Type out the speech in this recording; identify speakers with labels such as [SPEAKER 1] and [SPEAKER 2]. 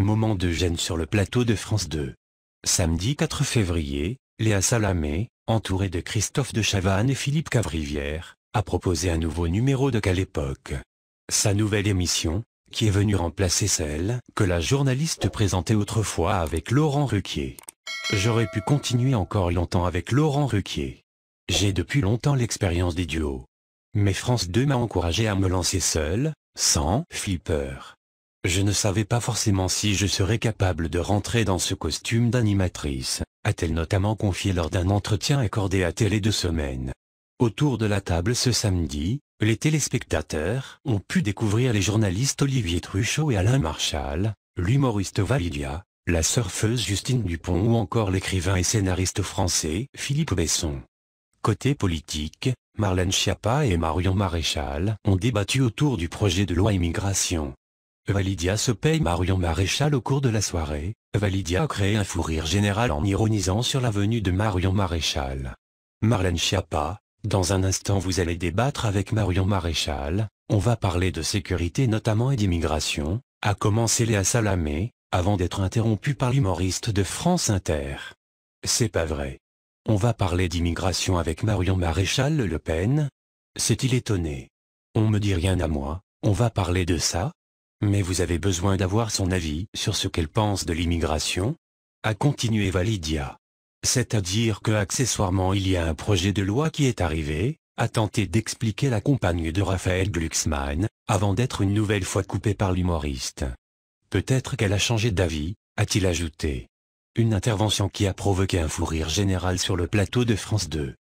[SPEAKER 1] Moment de gêne sur le plateau de France 2. Samedi 4 février, Léa Salamé, entourée de Christophe de Chavannes et Philippe Cavrivière, a proposé un nouveau numéro de Quelle époque Sa nouvelle émission, qui est venue remplacer celle que la journaliste présentait autrefois avec Laurent Ruquier. J'aurais pu continuer encore longtemps avec Laurent Ruquier. J'ai depuis longtemps l'expérience des duos. Mais France 2 m'a encouragé à me lancer seul, sans flipper. Je ne savais pas forcément si je serais capable de rentrer dans ce costume d'animatrice, a-t-elle notamment confié lors d'un entretien accordé à Télé deux semaines. Autour de la table ce samedi, les téléspectateurs ont pu découvrir les journalistes Olivier Truchot et Alain Marchal, l'humoriste Validia, la surfeuse Justine Dupont ou encore l'écrivain et scénariste français Philippe Besson. Côté politique, Marlène Schiappa et Marion Maréchal ont débattu autour du projet de loi immigration. Validia se paye Marion Maréchal au cours de la soirée, Validia a créé un fou rire général en ironisant sur la venue de Marion Maréchal. Marlène Schiappa, dans un instant vous allez débattre avec Marion Maréchal, on va parler de sécurité notamment et d'immigration, a commencé Léa Salamé, avant d'être interrompu par l'humoriste de France Inter. C'est pas vrai. On va parler d'immigration avec Marion Maréchal Le Pen cest il étonné On me dit rien à moi, on va parler de ça mais vous avez besoin d'avoir son avis sur ce qu'elle pense de l'immigration A continué Validia. C'est-à-dire que accessoirement il y a un projet de loi qui est arrivé, a tenté d'expliquer la compagne de Raphaël Glucksmann, avant d'être une nouvelle fois coupée par l'humoriste. Peut-être qu'elle a changé d'avis, a-t-il ajouté. Une intervention qui a provoqué un fou rire général sur le plateau de France 2.